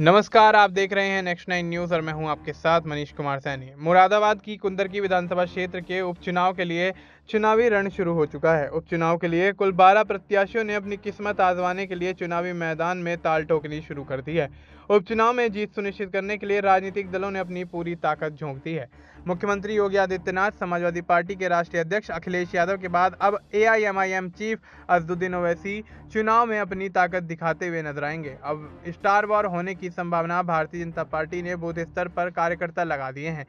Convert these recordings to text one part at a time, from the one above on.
नमस्कार आप देख रहे हैं नेक्स्ट नाइन न्यूज और मैं हूं आपके साथ मनीष कुमार सैनी मुरादाबाद की कुंदरकी विधानसभा क्षेत्र के उपचुनाव के लिए चुनावी रण शुरू हो चुका है उपचुनाव के लिए कुल 12 प्रत्याशियों ने अपनी किस्मत आजमाने के लिए चुनावी मैदान में ताल ठोकनी शुरू कर दी है उपचुनाव में जीत सुनिश्चित करने के लिए राजनीतिक दलों ने अपनी पूरी ताकत झोंक दी है मुख्यमंत्री योगी आदित्यनाथ समाजवादी पार्टी के राष्ट्रीय अध्यक्ष अखिलेश यादव के बाद अब ए चीफ अजदुद्दीन ओवैसी चुनाव में अपनी ताकत दिखाते हुए नजर आएंगे अब स्टार वॉर होने की संभावना भारतीय जनता पार्टी ने बूथ स्तर पर कार्यकर्ता लगा दिए हैं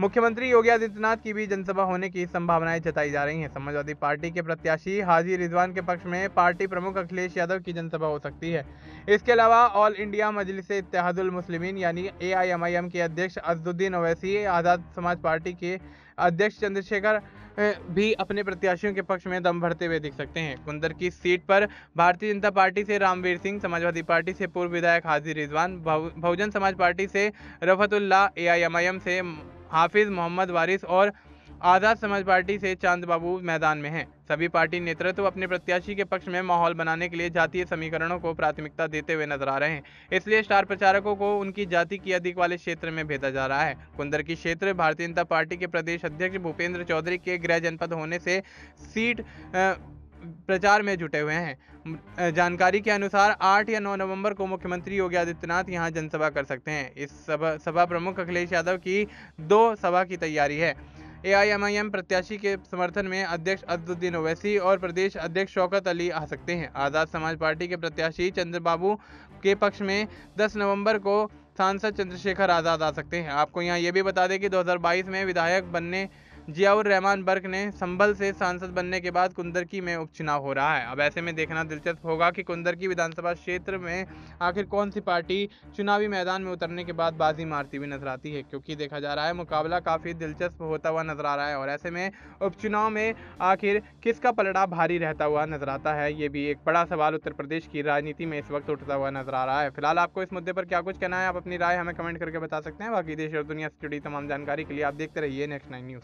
मुख्यमंत्री योगी आदित्यनाथ की भी जनसभा होने की संभावनाएं जताई जा रही हैं समाजवादी पार्टी के प्रत्याशी हाजी रिजवान के पक्ष में पार्टी प्रमुख अखिलेश यादव की जनसभा हो सकती है इसके अलावा ऑल इंडिया मजलिस इतिहादुल मुस्लिमीन यानी ए के अध्यक्ष असदुद्दीन अवैसी आज़ाद समाज पार्टी के अध्यक्ष चंद्रशेखर भी अपने प्रत्याशियों के पक्ष में दम भरते हुए दिख सकते हैं कुंदर की सीट पर भारतीय जनता पार्टी से रामवीर सिंह समाजवादी पार्टी से पूर्व विधायक हाजी रिजवान बहुजन समाज पार्टी से रफतुल्ला एआईएमआईएम से हाफिज मोहम्मद वारिस और आज़ाद समाज पार्टी से चांद बाबू मैदान में हैं सभी पार्टी नेतृत्व अपने प्रत्याशी के पक्ष में माहौल बनाने के लिए जातीय समीकरणों को प्राथमिकता देते हुए नजर आ रहे हैं इसलिए स्टार प्रचारकों को उनकी जाति की अधिक वाले क्षेत्र में भेजा जा रहा है कुंदर की क्षेत्र भारतीय जनता पार्टी के प्रदेश अध्यक्ष भूपेंद्र चौधरी के गृह जनपद होने से सीट आ, प्रचार में जुटे हुए हैं जानकारी के अनुसार 8 या 9 नवंबर को मुख्यमंत्री योगी आदित्यनाथ यहां जनसभा कर सकते हैं इस सभा सभा प्रमुख अखिलेश यादव की दो सभा की तैयारी है ए प्रत्याशी के समर्थन में अध्यक्ष असदुद्दीन ओवैसी और प्रदेश अध्यक्ष शौकत अली आ सकते हैं आज़ाद समाज पार्टी के प्रत्याशी चंद्रबाबू के पक्ष में 10 नवंबर को सांसद चंद्रशेखर आज़ाद आ सकते हैं आपको यहाँ ये भी बता दें कि 2022 में विधायक बनने जियाउर रहमान बर्क ने संभल से सांसद बनने के बाद कुंदरकी में उपचुनाव हो रहा है अब ऐसे में देखना दिलचस्प होगा कि कुंदरकी विधानसभा क्षेत्र में आखिर कौन सी पार्टी चुनावी मैदान में उतरने के बाद बाजी मारती हुई नजर आती है क्योंकि देखा जा रहा है मुकाबला काफ़ी दिलचस्प होता हुआ नजर आ रहा है और ऐसे में उपचुनाव में आखिर किसका पलड़ा भारी रहता हुआ नजर आता है ये भी एक बड़ा सवाल उत्तर प्रदेश की राजनीति में इस वक्त उठता हुआ नजर आ रहा है फिलहाल आपको इस मुद्दे पर क्या कुछ कहना है आप अपनी राय हमें कमेंट करके बता सकते हैं बाकी देश और दुनिया से जुड़ी तमाम जानकारी के लिए आप देखते रहिए नेक्स्ट नाइन न्यूज़